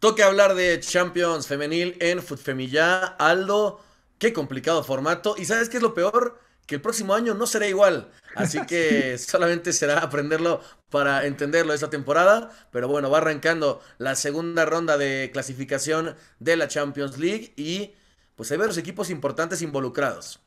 Toque hablar de Champions femenil en FUTFEMILLA, Aldo, qué complicado formato. ¿Y sabes qué es lo peor? Que el próximo año no será igual. Así que solamente será aprenderlo para entenderlo esta temporada. Pero bueno, va arrancando la segunda ronda de clasificación de la Champions League y pues hay varios equipos importantes involucrados.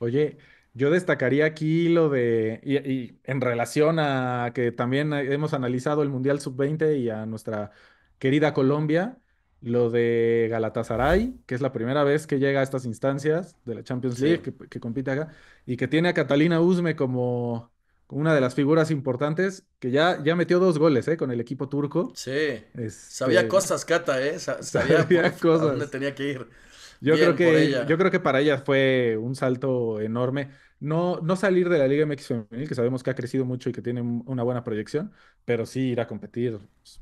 Oye, yo destacaría aquí lo de, y en relación a que también hemos analizado el Mundial Sub-20 y a nuestra querida Colombia, lo de Galatasaray, que es la primera vez que llega a estas instancias de la Champions League, que, compite acá, y que tiene a Catalina Uzme como una de las figuras importantes, que ya, ya metió dos goles ¿eh? con el equipo turco. Sí. Sabía este, cosas, Cata, ¿eh? sabía, cosas. dónde tenía que ir. Yo creo, que, yo creo que para ella fue un salto enorme. No, no salir de la Liga MX Femenil, que sabemos que ha crecido mucho y que tiene una buena proyección, pero sí ir a competir pues,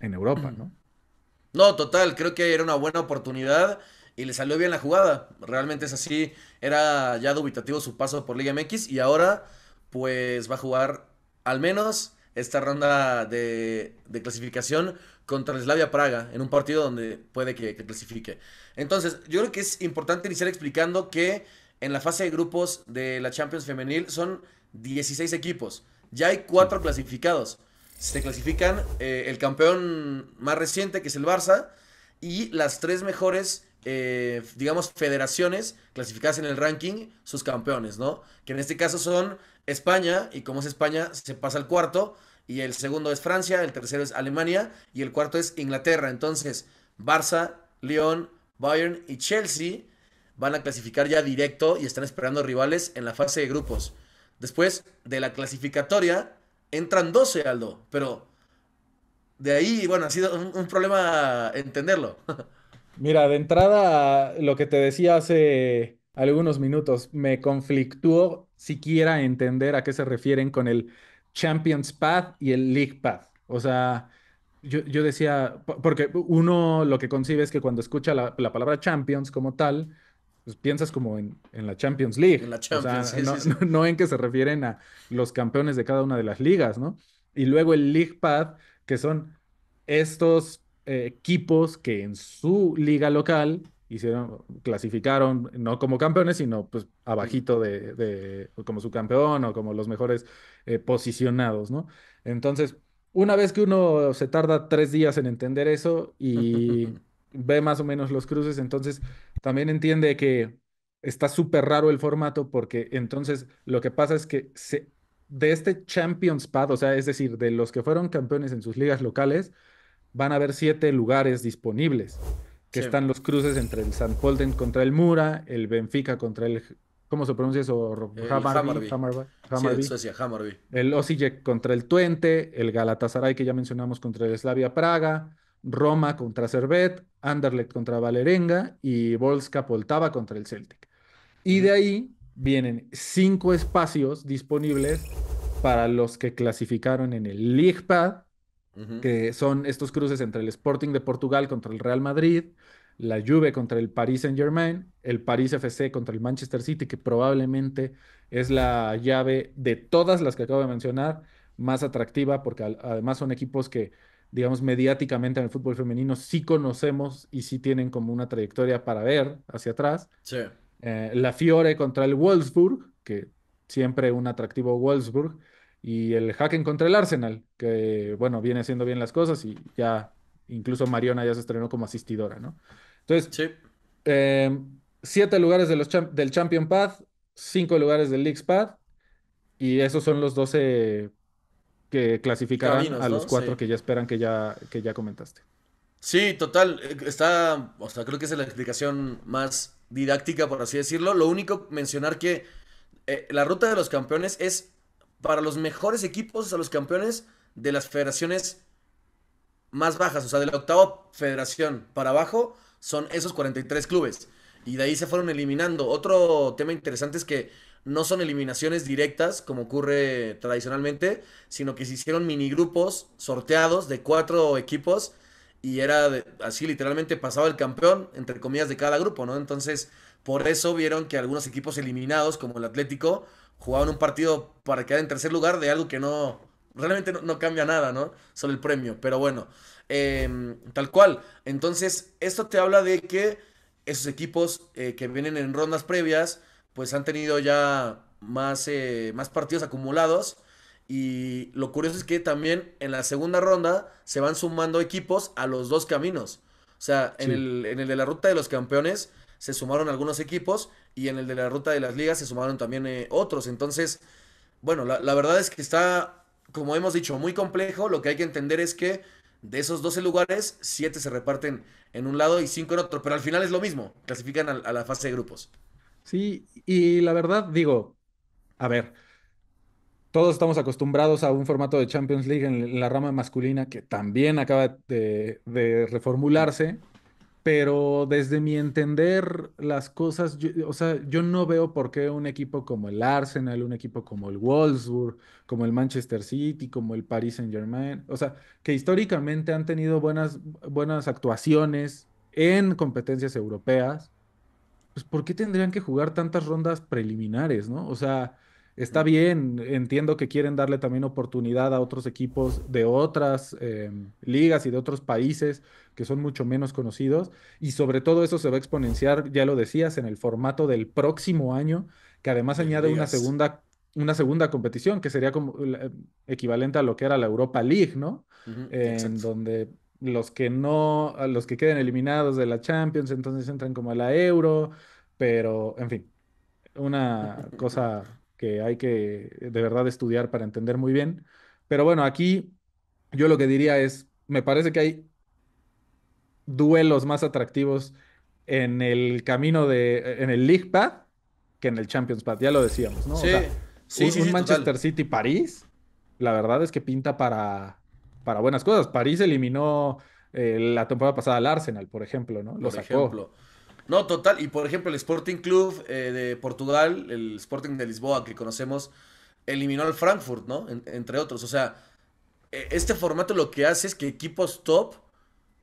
en Europa, ¿no? No, total, creo que era una buena oportunidad y le salió bien la jugada. Realmente es así, era ya dubitativo su paso por Liga MX y ahora pues va a jugar al menos esta ronda de, clasificación contra Slavia Praga en un partido donde puede que, clasifique. Entonces, yo creo que es importante iniciar explicando que en la fase de grupos de la Champions Femenil son 16 equipos. Ya hay cuatro clasificados se clasifican eh, el campeón más reciente, que es el Barça, y las tres mejores, eh, digamos, federaciones clasificadas en el ranking, sus campeones, ¿no? Que en este caso son España, y como es España, se pasa al cuarto, y el segundo es Francia, el tercero es Alemania, y el cuarto es Inglaterra. Entonces, Barça, Lyon, Bayern y Chelsea van a clasificar ya directo y están esperando rivales en la fase de grupos. Después de la clasificatoria, Entran 12, Aldo, pero de ahí, bueno, ha sido un, problema entenderlo. Mira, de entrada, lo que te decía hace algunos minutos, me conflictuó siquiera entender a qué se refieren con el Champions Path y el League Path. O sea, yo, decía, porque uno lo que concibe es que cuando escucha la palabra Champions como tal, pues piensas como en, la Champions League. En la Champions, no, en que se refieren a los campeones de cada una de las ligas, ¿no? Y luego el League Path que son estos eh, equipos que en su liga local hicieron, clasificaron no como campeones, sino pues abajito de, como su campeón o como los mejores eh, posicionados, ¿no? Entonces, una vez que uno se tarda tres días en entender eso y ve más o menos los cruces, entonces también entiende que está súper raro el formato porque entonces lo que pasa es que de este Champions Pad, o sea, es decir, de los que fueron campeones en sus ligas locales, van a haber siete lugares disponibles, que están los cruces entre el San Polden contra el Mura, el Benfica contra el... ¿Cómo se pronuncia eso? El Hammarby. El Osijek contra el Twente, el Galatasaray que ya mencionamos contra el Slavia Praga, Roma contra Servet, Anderlecht contra Valerenga y Volska Poltava contra el Celtic. Y de ahí vienen cinco espacios disponibles para los que clasificaron en el League Pad, que son estos cruces entre el Sporting de Portugal contra el Real Madrid, la Juve contra el Paris Saint Germain, el Paris FC contra el Manchester City, que probablemente es la llave de todas las que acabo de mencionar más atractiva, porque además son equipos que digamos, mediáticamente en el fútbol femenino sí conocemos y sí tienen como una trayectoria para ver hacia atrás. Eh, la Fiore contra el Wolfsburg, que siempre un atractivo Wolfsburg, y el Haken contra el Arsenal, que, bueno, viene haciendo bien las cosas y ya, incluso Mariona ya se estrenó como asistidora, ¿no? Entonces, em, siete lugares del Champion Path, cinco lugares del League's Path, y esos son los 12 que clasificarán a los cuatro que ya esperan que ya, ya comentaste. Sí, total. Eh, está, o sea, creo que es la explicación más didáctica, por así decirlo. Lo único mencionar que eh, la ruta de los campeones es para los mejores equipos, a los campeones de las federaciones más bajas, o sea, de la octava federación para abajo son esos 43 clubes. Y de ahí se fueron eliminando. Otro tema interesante es que no son eliminaciones directas como ocurre tradicionalmente, sino que se hicieron minigrupos sorteados de cuatro equipos y era así literalmente pasaba el campeón, entre comillas, de cada grupo, ¿no? Entonces, por eso vieron que algunos equipos eliminados, como el Atlético, jugaban un partido para quedar en tercer lugar de algo que no, realmente no, cambia nada, ¿no? Solo el premio, pero bueno, em, tal cual. Entonces, esto te habla de que esos equipos eh, que vienen en rondas previas, pues han tenido ya más, eh, más partidos acumulados. Y lo curioso es que también en la segunda ronda se van sumando equipos a los dos caminos. O sea, en, el, en el de la ruta de los campeones se sumaron algunos equipos y en el de la ruta de las ligas se sumaron también eh, otros. Entonces, bueno, la, verdad es que está, como hemos dicho, muy complejo. Lo que hay que entender es que de esos 12 lugares, 7 se reparten en un lado y 5 en otro. Pero al final es lo mismo, clasifican a la fase de grupos. Sí, y la verdad digo, a ver, todos estamos acostumbrados a un formato de Champions League en la rama masculina que también acaba de, reformularse, pero desde mi entender las cosas, o sea, yo no veo por qué un equipo como el Arsenal, un equipo como el Wolfsburg, como el Manchester City, como el Paris Saint-Germain, o sea, que históricamente han tenido buenas, buenas actuaciones en competencias europeas, pues ¿por qué tendrían que jugar tantas rondas preliminares, no? O sea, está bien, entiendo que quieren darle también oportunidad a otros equipos de otras em, ligas y de otros países que son mucho menos conocidos. Y sobre todo eso se va a exponenciar, ya lo decías, en el formato del próximo año, que además añade una segunda, una segunda competición, que sería como equivalente a lo que era la Europa League, ¿no? en donde los que no, los que queden eliminados de la Champions, entonces entran como a la Euro, pero en fin, una cosa que hay que de verdad estudiar para entender muy bien. Pero bueno, aquí yo lo que diría es, me parece que hay duelos más atractivos en el camino de, en el League Path que en el Champions Path, ya lo decíamos, ¿no? Sí, o sea, sí, un, Manchester City-París, la verdad es que pinta para para buenas cosas. París eliminó eh, la temporada pasada al Arsenal, por ejemplo, ¿no? Lo por No, total. Y por ejemplo, el Sporting Club eh, de Portugal, el Sporting de Lisboa que conocemos, eliminó al Frankfurt, ¿no? entre otros. O sea, e, este formato lo que hace es que equipos top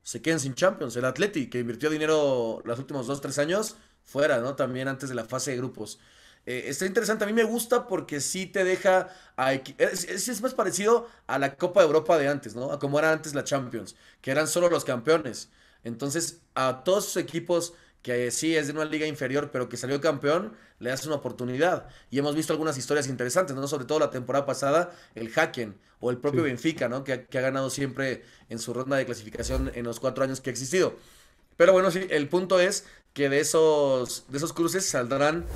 se queden sin Champions. El Atleti, que invirtió dinero los últimos dos, tres años, fuera, ¿no? También antes de la fase de grupos. Eh, está interesante, a mí me gusta porque sí te deja... A, es, es, más parecido a la Copa de Europa de antes, ¿no? A como era antes la Champions, que eran solo los campeones. Entonces, a todos sus equipos que eh, sí es de una liga inferior, pero que salió campeón, le das una oportunidad. Y hemos visto algunas historias interesantes, ¿no? Sobre todo la temporada pasada, el Haken o el propio Benfica, ¿no? Que, que, ha ganado siempre en su ronda de clasificación en los cuatro años que ha existido. Pero bueno, sí, el punto es que de esos, de esos cruces saldrán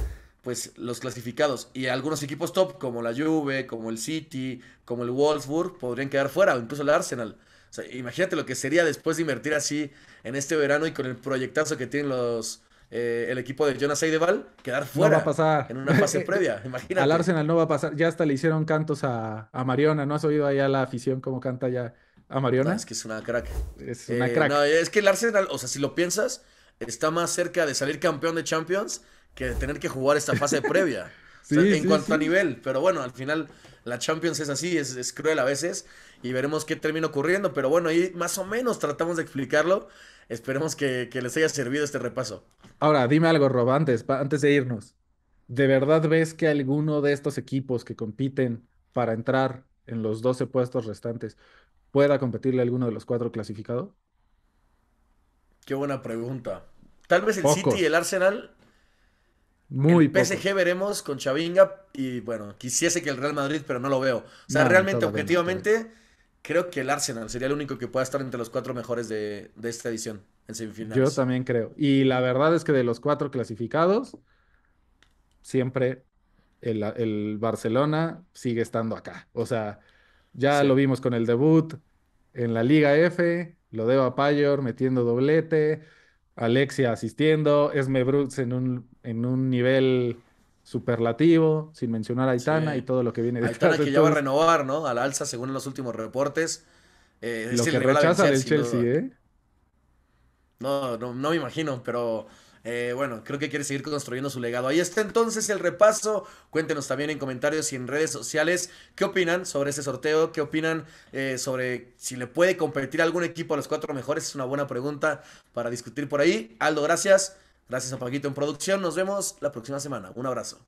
pues los clasificados. Y algunos equipos top, como la Juve, como el City, como el Wolfsburg, podrían quedar fuera, o incluso el Arsenal. imagínate lo que sería después de invertir así en este verano y con el proyectazo que tienen los, eh, el equipo de Jonas Eideval quedar fuera. a pasar. En una fase previa, imagínate. Al Arsenal no va a pasar. Ya hasta le hicieron cantos a, a Mariona. ¿No has oído ahí la afición como canta ya a Mariona? Ah, es que es una crack. Es eh, una crack. es que el Arsenal, o sea, si lo piensas, está más cerca de salir campeón de Champions que tener que jugar esta fase previa. en cuanto a nivel, pero bueno, al final la Champions es así, es, cruel a veces y veremos qué termina ocurriendo, pero bueno, ahí más o menos tratamos de explicarlo. Esperemos que, les haya servido este repaso. Ahora, dime algo, Rob, antes, de irnos. ¿De verdad ves que alguno de estos equipos que compiten para entrar en los 12 puestos restantes pueda competirle a alguno de los cuatro clasificados? Qué buena pregunta. Tal vez el City y el Arsenal muy PSG veremos con Chavinga y bueno, quisiese que el Real Madrid, pero no lo veo. O sea, realmente, objetivamente, creo que el Arsenal sería el único que pueda estar entre los cuatro mejores de, esta edición en semifinales. Yo también creo. Y la verdad es que de los cuatro clasificados, siempre el, Barcelona sigue estando acá. O sea, ya lo vimos con el debut en la Liga F, lo de a Payor metiendo doblete. Alexia asistiendo, Esme Brooks en un, en un nivel superlativo, sin mencionar a Aitana y todo lo que viene detrás. Aitana que ya va a renovar, ¿no? Al alza, según los últimos reportes. Eh, lo que rechaza del Chelsea, ¿eh? no, no me imagino, pero eh, bueno, creo que quiere seguir construyendo su legado. Ahí está entonces el repaso. Cuéntenos también en comentarios y en redes sociales qué opinan sobre ese sorteo, qué opinan eh, sobre si le puede competir algún equipo a los cuatro mejores. Es una buena pregunta para discutir por ahí. Aldo, gracias. Gracias a Paquito en producción. Nos vemos la próxima semana. Un abrazo.